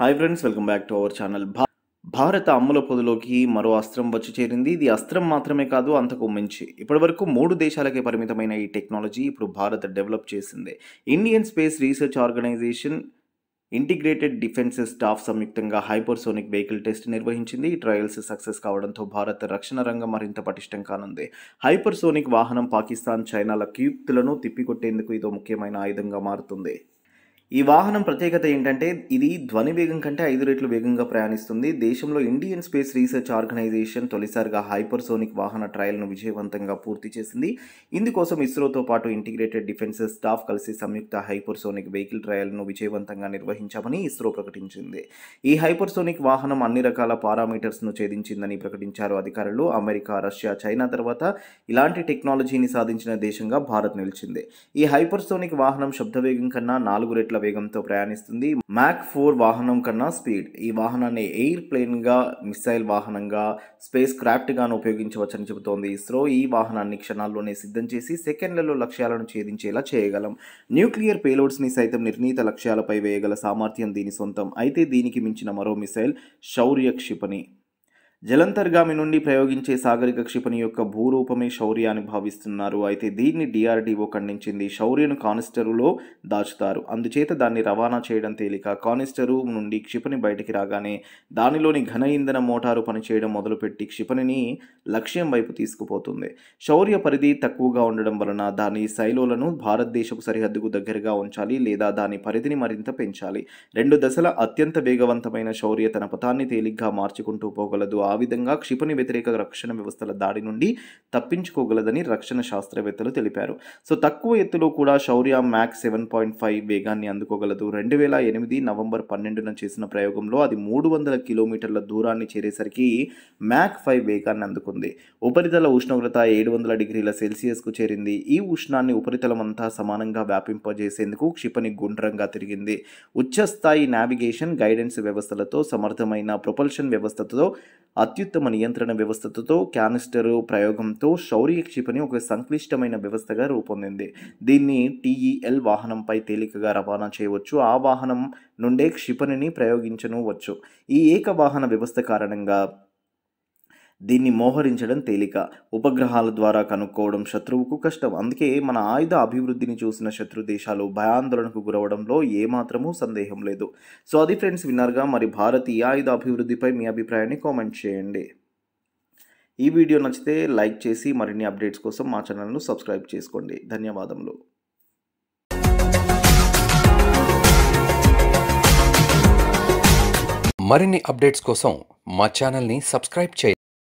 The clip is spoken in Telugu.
hi friends welcome back to our channel భారత అమ్ముల పొదులోకి మరో అస్త్రం వచ్చి చేరింది ఇది అస్త్రం మాత్రమే కాదు అంతకు మించి ఇప్పటివరకు మూడు దేశాలకే పరిమితమైన ఈ టెక్నాలజీ ఇప్పుడు భారత్ డెవలప్ చేసింది Indian space research organisation integrated defences staff సంయుక్తంగా హైపర్సోనిక్ వెహికల్ టెస్ట్ నిర్వహించింది ఈ ట్రయల్స్ సక్సెస్ కావడంతో భారత్ రక్షణ రంగం మరింత పటిష్టం కానుంది హైపర్సోనిక్ వాహనం పాకిస్తాన్ చైనాల క్యూప్తులను తిప్పికొట్టేందుకు ఇదో ముఖ్యమైన ఆయుధంగా మారుతుంది ఈ వాహనం ప్రత్యేకత ఏంటంటే ఇది ధ్వని వేగం కంటే ఐదు రెట్లు వేగంగా ప్రయాణిస్తుంది దేశంలో ఇండియన్ స్పేస్ రీసెర్చ్ ఆర్గనైజేషన్ తొలిసారిగా హైపర్సోనిక్ వాహన ట్రయల్ను విజయవంతంగా పూర్తి చేసింది ఇందుకోసం ఇస్రోతో పాటు ఇంటిగ్రేటెడ్ డిఫెన్స్ స్టాఫ్ కలిసి సంయుక్త హైపర్సోనిక్ వెహికల్ ట్రయల్ను విజయవంతంగా నిర్వహించామని ఇస్రో ప్రకటించింది ఈ హైపర్సోనిక్ వాహనం అన్ని రకాల పారామీటర్స్ను ఛేదించిందని ప్రకటించారు అధికారులు అమెరికా రష్యా చైనా తర్వాత ఇలాంటి టెక్నాలజీని సాధించిన దేశంగా భారత్ నిలిచింది ఈ హైపర్సోనిక్ వాహనం శబ్దవేగం కన్నా నాలుగు రెట్ల కిలోమీటర్ల వేగంతో ప్రయాణిస్తుంది మ్యాక్ ఫోర్ వాహనం కన్నా స్పీడ్ ఈ వాహనాన్ని ఎయిర్ ప్లేన్గా మిసైల్ వాహనంగా స్పేస్ క్రాఫ్ట్గాను ఉపయోగించవచ్చని చెబుతోంది ఇస్రో ఈ వాహనాన్ని క్షణాల్లోనే సిద్ధం చేసి సెకండ్లలో లక్ష్యాలను ఛేదించేలా చేయగలం న్యూక్లియర్ పేలోడ్స్ని సైతం నిర్ణీత లక్ష్యాలపై వేయగల సామర్థ్యం దీని సొంతం అయితే దీనికి మించిన మరో మిసైల్ శౌర్య క్షిపణి జలంతర్గామి నుండి ప్రయోగించే సాగరిక క్షిపణి యొక్క భూరూపమే శౌర్య అని భావిస్తున్నారు అయితే దీన్ని డిఆర్డీఓ ఖండించింది శౌర్యను కానిస్టరులో దాచుతారు అందుచేత దాన్ని రవాణా చేయడం తేలిక కానిస్టరు నుండి క్షిపణి బయటికి రాగానే దానిలోని ఘన ఇంధన మోటారు పనిచేయడం మొదలుపెట్టి క్షిపణిని లక్ష్యం వైపు తీసుకుపోతుంది శౌర్య పరిధి తక్కువగా ఉండడం వలన దాని శైలోలను భారతదేశపు సరిహద్దుకు దగ్గరగా ఉంచాలి లేదా దాని పరిధిని మరింత పెంచాలి రెండు దశల అత్యంత వేగవంతమైన శౌర్య తన పథాన్ని తేలిగ్గా మార్చుకుంటూ పోగలదు ఆ విధంగా క్షిపణి వ్యతిరేక రక్షణ వ్యవస్థల దాడి నుండి తప్పించుకోగలదని రక్షణ శాస్త్రవేత్తలు తెలిపారు సో తక్కువ ఎత్తులో కూడా Shaurya Mach seven point five వేగాన్ని అందుకోగలదు రెండు వేల ఎనిమిది నవంబర్ పన్నెండున చేసిన ప్రయోగంలో అది మూడు వందల కిలోమీటర్ల దూరాన్ని చేరేసరికి మ్యాక్ ఫైవ్ వేగాన్ని అందుకుంది ఉపరితల ఉష్ణోగ్రత ఏడు వందల డిగ్రీల సెల్సియస్కు చేరింది ఈ ఉష్ణాన్ని ఉపరితలం అంతా సమానంగా వ్యాపింపజేసేందుకు క్షిపణి గుండ్రంగా తిరిగింది ఉచ్చస్థాయి నావిగేషన్ గైడెన్స్ వ్యవస్థలతో సమర్థమైన ప్రొపల్షన్ వ్యవస్థతో అత్యుత్తమ నియంత్రణ వ్యవస్థతో క్యానిస్టర్ ప్రయోగంతో శౌర్య క్షిపణి ఒక సంక్లిష్టమైన వ్యవస్థగా రూపొందింది దీన్ని టీఈఎల్ వాహనంపై తేలికగా రవాణా చేయవచ్చు ఆ వాహనం నుండే క్షిపణిని ప్రయోగించను వచ్చు ఈ ఏక వాహన వ్యవస్థ కారణంగా దీన్ని మోహరించడం తేలిక ఉపగ్రహాల ద్వారా కనుక్కోవడం శత్రువుకు కష్టం అందుకే మన ఆయుధ అభివృద్ధిని చూసిన శత్రు దేశాలు భయాందోళనకు గురవడంలో ఏమాత్రమూ సందేహం లేదు సో అది ఫ్రెండ్స్ విన్నారుగా మరి భారతీయ ఆయుధ అభివృద్ధిపై మీ అభిప్రాయాన్ని కామెంట్ చేయండి ఈ వీడియో నచ్చితే లైక్ చేసి మరిన్ని అప్డేట్స్ కోసం మా ఛానల్ను సబ్స్క్రైబ్ చేసుకోండి ధన్యవాదములు మరిన్ని అప్డేట్స్ కోసం మా ఛానల్ని సబ్స్క్రైబ్ చేయండి